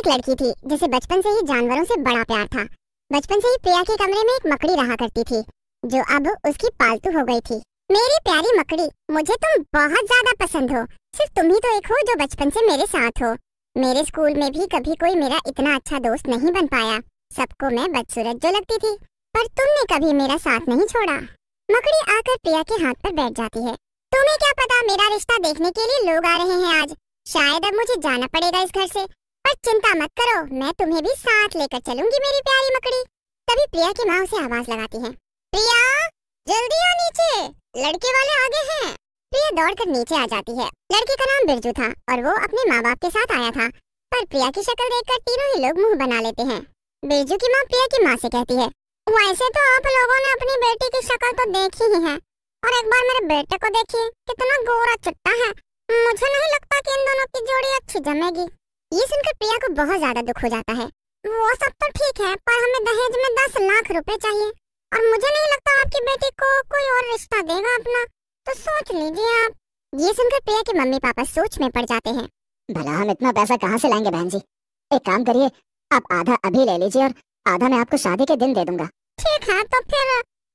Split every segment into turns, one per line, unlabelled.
एक लड़की थी जिसे बचपन से ही जानवरों से बड़ा प्यार था बचपन से ही प्रिया के कमरे में एक मकड़ी रहा करती थी जो अब उसकी पालतू हो गई थी मेरी प्यारी मकड़ी मुझे तुम बहुत ज्यादा पसंद हो सिर्फ तुम ही तो एक हो जो बचपन से मेरे साथ हो मेरे स्कूल में भी कभी कोई मेरा इतना अच्छा दोस्त नहीं बन पाया सबको मैं बदसूरत जो लगती थी पर तुमने कभी मेरा साथ नहीं छोड़ा मकड़ी आकर प्रिया के हाथ पर बैठ जाती है तुम्हें क्या पता मेरा रिश्ता देखने के लिए लोग आ रहे हैं आज शायद अब मुझे जाना पड़ेगा इस घर से पर चिंता मत करो मैं तुम्हें भी साथ लेकर चलूंगी मेरी प्यारी मकड़ी तभी प्रिया की माँ उसे आवाज लगाती है प्रिया जल्दी आ नीचे लड़के वाले आगे हैं प्रिया दौड़कर नीचे आ जाती है लड़के का नाम बिरजू था और वो अपने माँ बाप के साथ आया था पर प्रिया की शक्ल कर तीनों ही लोग मुँह बना लेते हैं बिरजू की माँ प्रिया की माँ से कहती है वैसे तो आप लोगों ने अपनी बेटी की शक्ल तो देखी ही है और एक बार मेरे बेटे को देखिए कितना गोरा चुट्टा है मुझे नहीं लगता कि इन दोनों की जोड़ी अच्छी जमेगी ये सुनकर प्रिया को बहुत ज्यादा दुख हो जाता है वो सब तो ठीक है पर हमें दहेज में दस लाख रुपए चाहिए और मुझे नहीं लगता आपकी बेटी को कोई और रिश्ता देगा अपना तो सोच लीजिए आप ये सुनकर प्रिया के मम्मी पापा सोच में पड़ जाते हैं भला हम इतना पैसा कहाँ से लाएंगे बहन जी एक काम करिए आप आधा अभी ले लीजिए और आधा मैं आपको शादी के दिन दे दूंगा ठीक है तो फिर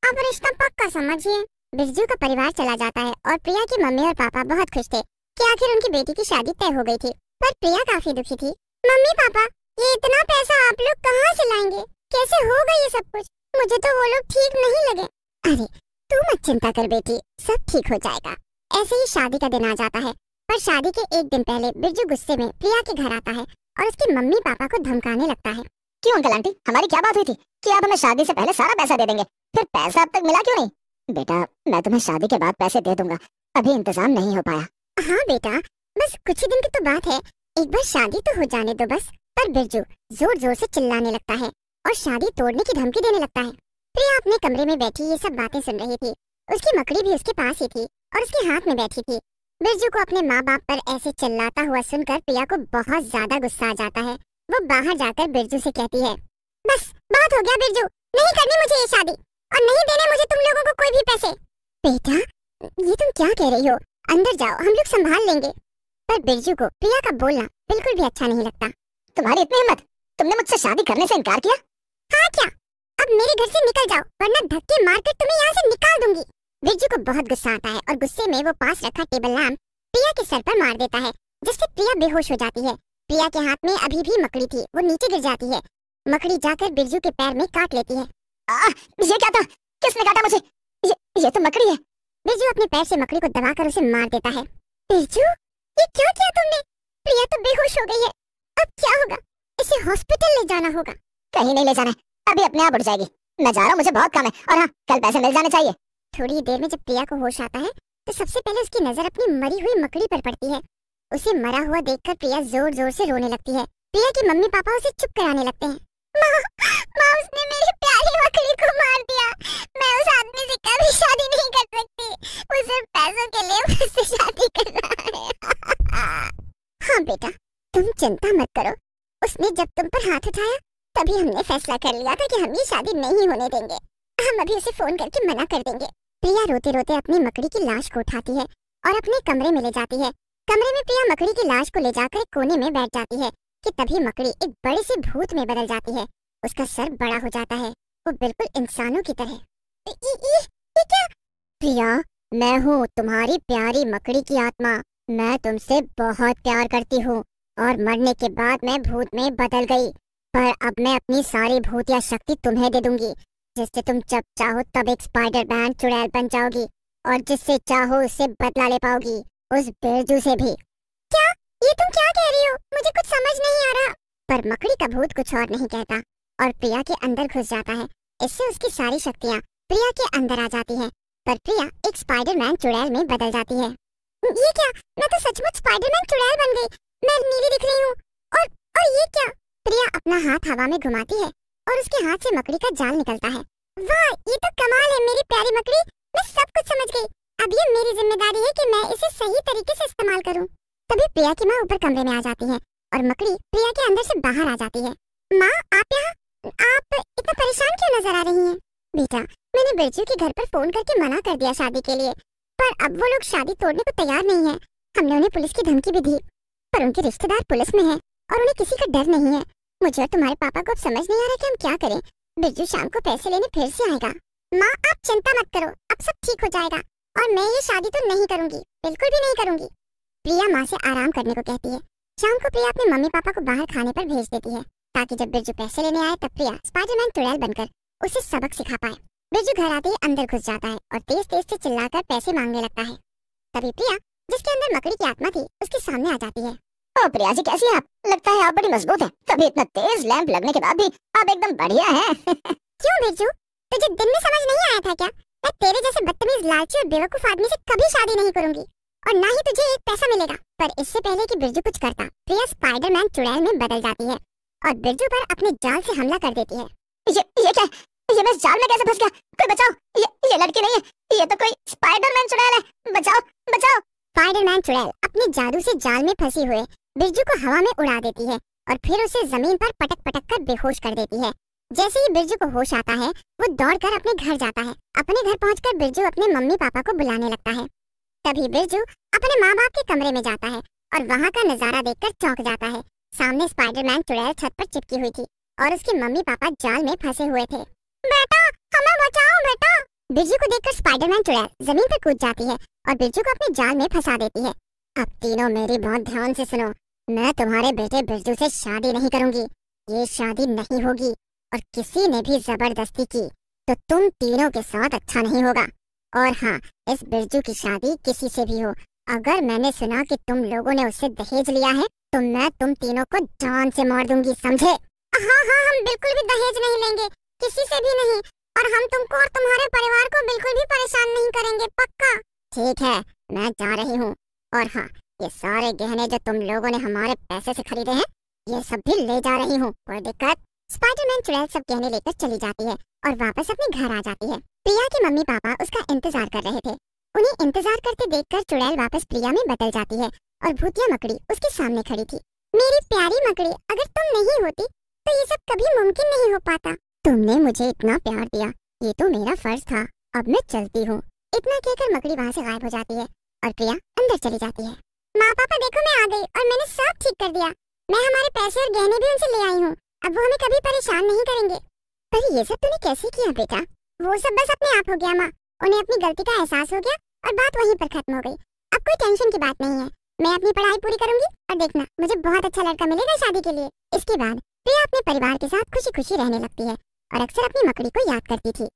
आप रिश्ता पक्का समझिए बिरजू का परिवार चला जाता है और प्रिया की मम्मी और पापा बहुत खुश थे कि आखिर उनकी बेटी की शादी तय हो गई थी पर प्रिया काफी दुखी थी मम्मी पापा ये इतना पैसा आप लोग कहाँ से लाएंगे कैसे होगा ये सब कुछ मुझे तो वो लोग ठीक नहीं लगे अरे तू मत चिंता कर बेटी सब ठीक हो जाएगा ऐसे ही शादी का दिन आ जाता है पर शादी के एक दिन पहले बिरजू गुस्से में प्रिया के घर आता है और उसके मम्मी पापा को धमकाने लगता है क्यों अंकल आंटी हमारी क्या बात हुई थी कि आप हमें शादी से पहले सारा पैसा दे देंगे फिर पैसा अब तक मिला क्यों नहीं बेटा मैं तुम्हें शादी के बाद पैसे दे दूंगा अभी इंतजाम नहीं हो पाया हाँ बेटा बस कुछ ही दिन की तो बात है एक बार शादी तो हो जाने दो बस पर बिरजू जोर जोर से चिल्लाने लगता है और शादी तोड़ने की धमकी देने लगता है प्रिया अपने कमरे में बैठी ये सब बातें सुन रही थी उसकी मकड़ी भी उसके पास ही थी और उसके हाथ में बैठी थी बिरजू को अपने माँ बाप पर ऐसे चिल्लाता हुआ सुनकर प्रिया को बहुत ज्यादा गुस्सा आ जाता है वो बाहर जाकर बिरजू से कहती है बस बहुत हो गया बिरजू नहीं करनी मुझे ये शादी और नहीं देने मुझे तुम लोगों को कोई भी पैसे बेटा ये तुम क्या कह रही हो अंदर जाओ हम लोग संभाल लेंगे पर बिरजू को प्रिया का बोलना बिल्कुल भी अच्छा नहीं लगता तुम्हारी इतनी हिम्मत तुमने मुझसे शादी करने से इनकार किया हाँ क्या अब मेरे घर से निकल जाओ वरना धक्के मारकर तुम्हें यहाँ से निकाल दूंगी बिरजू को बहुत गुस्सा आता है और गुस्से में वो पास रखा टेबल लैम्प प्रिया के सर पर मार देता है जिससे प्रिया बेहोश हो जाती है प्रिया के हाथ में अभी भी मकड़ी थी वो नीचे गिर जाती है मकड़ी जाकर बिरजू के पैर में काट लेती है आ, ये क्या था किसने काटा मुझे ये, ये तो मकड़ी है बिरजू अपने पैर से मकड़ी को दबाकर उसे मार देता है बिरजू ये क्या किया तुमने प्रिया तो बेहोश हो गई है अब क्या होगा इसे हॉस्पिटल ले जाना होगा कहीं नहीं ले जाना अभी अपने आप उठ जाएगी मैं जा रहा हूँ मुझे बहुत काम है और हाँ कल पैसे मिल जाने चाहिए थोड़ी देर में जब प्रिया को होश आता है तो सबसे पहले उसकी नजर अपनी मरी हुई मकड़ी पर पड़ती है उसे मरा हुआ देखकर प्रिया जोर जोर से रोने लगती है प्रिया की मम्मी पापा उसे चुप कराने लगते हैं माँ माँ उसने मेरी प्यारी मकड़ी को मार दिया मैं उस आदमी से कभी शादी नहीं कर सकती उसे पैसों के लिए मुझसे शादी कर हाँ बेटा तुम चिंता मत करो उसने जब तुम पर हाथ उठाया तभी हमने फैसला कर लिया था कि हम ये शादी नहीं होने देंगे हम अभी उसे फोन करके मना कर देंगे प्रिया रोते रोते अपनी मकड़ी की लाश को उठाती है और अपने कमरे में ले जाती है कमरे में प्रिया मकड़ी की लाश को ले जाकर कोने में बैठ जाती है कि तभी मकड़ी एक बड़े से भूत में बदल जाती है उसका सर बड़ा हो जाता है वो बिल्कुल इंसानों की तरह ये, क्या? प्रिया मैं हूँ तुम्हारी प्यारी मकड़ी की आत्मा मैं तुमसे बहुत प्यार करती हूँ और मरने के बाद मैं भूत में बदल गई पर अब मैं अपनी सारी भूतिया शक्ति तुम्हें दे दूंगी जिससे तुम जब चाहो तब एक स्पाइडर बैन चुड़ैल बन जाओगी और जिससे चाहो उससे बदला ले पाओगी उस बिरजू से भी क्या ये तुम क्या कह रही हो मुझे कुछ समझ नहीं आ रहा पर मकड़ी का भूत कुछ और नहीं कहता और प्रिया के अंदर घुस जाता है इससे उसकी सारी शक्तियाँ प्रिया के अंदर आ जाती है पर प्रिया एक स्पाइडरमैन चुड़ैल में बदल जाती है ये क्या मैं तो सचमुच स्पाइडरमैन चुड़ैल बन गई मैं नीली दिख रही हूँ और और ये क्या प्रिया अपना हाथ हवा में घुमाती है और उसके हाथ से मकड़ी का जाल निकलता है वाह ये तो कमाल है मेरी प्यारी मकड़ी मैं सब कुछ समझ गई अब ये मेरी जिम्मेदारी है कि मैं इसे सही तरीके से इस्तेमाल करूं। तभी प्रिया की माँ ऊपर कमरे में आ जाती है और मकड़ी प्रिया के अंदर से बाहर आ जाती है माँ आप यहाँ आप इतना परेशान क्यों नजर आ रही हैं बेटा मैंने बिरजू के घर पर फोन करके मना कर दिया शादी के लिए पर अब वो लोग शादी तोड़ने को तैयार नहीं है हमने उन्हें पुलिस की धमकी भी दी पर उनके रिश्तेदार पुलिस में है और उन्हें किसी का डर नहीं है मुझे और तुम्हारे पापा को अब समझ नहीं आ रहा कि हम क्या करें बिरजू शाम को पैसे लेने फिर से आएगा माँ आप चिंता मत करो अब सब ठीक हो जाएगा और मैं ये शादी तो नहीं करूंगी बिल्कुल भी नहीं करूंगी प्रिया माँ से आराम करने को कहती है शाम को प्रिया अपने मम्मी पापा को बाहर खाने पर भेज देती है ताकि जब बिरजू पैसे लेने आए तब प्रिया स्पाइडरमैन टुड़ैल बनकर उसे सबक सिखा पाए बिरजू घर आते ही अंदर घुस जाता है और तेज तेज से चिल्लाकर पैसे मांगने लगता है तभी प्रिया जिसके अंदर मकड़ी की आत्मा थी उसके सामने आ जाती है ओ प्रिया जी कैसी हैं आप लगता है आप बड़ी मजबूत हैं तभी इतना तेज लैंप लगने के बाद भी आप एकदम बढ़िया हैं क्यों बिरजू तुझे दिन में समझ नहीं आया था क्या मैं तेरे जैसे बदतमीज लालची और बेवकूफ आदमी ऐसी कभी शादी नहीं करूंगी और ना ही तुझे एक पैसा मिलेगा पर इससे पहले की बिरजू कुछ करता प्रिया स्पाइडरमैन चुड़ैल में बदल जाती है और बिरजू पर अपने जाल से हमला कर देती है ये ये क्या ये मैं जाल में कैसे फंस गया कोई बचाओ ये ये लड़की नहीं है ये तो कोई स्पाइडरमैन चुड़ैल है बचाओ बचाओ स्पाइडरमैन चुड़ैल अपने जादू से जाल में फंसे हुए बिरजू को हवा में उड़ा देती है और फिर उसे जमीन पर पटक पटक कर बेहोश कर देती है जैसे ही बिरजू को होश आता है वो दौड़कर अपने घर जाता है अपने घर पहुंचकर बिरजू अपने मम्मी पापा को बुलाने लगता है तभी बिरजू अपने माँ बाप के कमरे में जाता है और वहाँ का नजारा देखकर चौंक जाता है सामने स्पाइडरमैन चुड़ैल छत पर चिपकी हुई थी और उसके मम्मी पापा जाल में फंसे हुए थे बिरजू को देखकर स्पाइडरमैन चुड़ैल जमीन पर कूद जाती है और बिरजू को अपने जाल में फंसा देती है अब तीनों मेरी बहुत ध्यान से सुनो मैं तुम्हारे बेटे बिरजू से शादी नहीं करूंगी ये शादी नहीं होगी और किसी ने भी जबरदस्ती की तो तुम तीनों के साथ अच्छा नहीं होगा और हाँ इस बिरजू की शादी किसी से भी हो अगर मैंने सुना कि तुम लोगों ने उससे दहेज लिया है तो मैं तुम तीनों को जान से मार दूंगी समझे हाँ हाँ हम बिल्कुल भी दहेज नहीं लेंगे किसी से भी नहीं और हम तुमको और तुम्हारे परिवार को बिल्कुल भी परेशान नहीं करेंगे पक्का ठीक है मैं जा रही हूँ और हाँ ये सारे गहने जो तुम लोगों ने हमारे पैसे से खरीदे हैं ये सब भी ले जा रही हूँ कोई दिक्कत स्पाइडरमैन चुड़ैल सब गहने लेकर चली जाती है और वापस अपने घर आ जाती है प्रिया के मम्मी पापा उसका इंतजार कर रहे थे उन्हें इंतजार करते देखकर चुड़ैल वापस प्रिया में बदल जाती है और भूतिया मकड़ी उसके सामने खड़ी थी मेरी प्यारी मकड़ी अगर तुम नहीं होती तो ये सब कभी मुमकिन नहीं हो पाता तुमने मुझे इतना प्यार दिया ये तो मेरा फर्ज था अब मैं चलती हूँ इतना कहकर मकड़ी वहाँ से गायब हो जाती है और प्रिया अंदर चली जाती है माँ पापा देखो मैं आ गई और मैंने सब ठीक कर दिया मैं हमारे पैसे और गहने भी उनसे ले आई हूँ अब वो हमें कभी परेशान नहीं करेंगे पर ये सब तूने कैसे किया बेटा वो सब बस अपने आप हो गया माँ उन्हें अपनी गलती का एहसास हो गया और बात वहीं पर खत्म हो गई अब कोई टेंशन की बात नहीं है मैं अपनी पढ़ाई पूरी करूंगी और देखना मुझे बहुत अच्छा लड़का मिलेगा शादी के लिए इसके बाद प्रिया अपने परिवार के साथ खुशी खुशी रहने लगती है और अक्सर अपनी मकड़ी को याद करती थी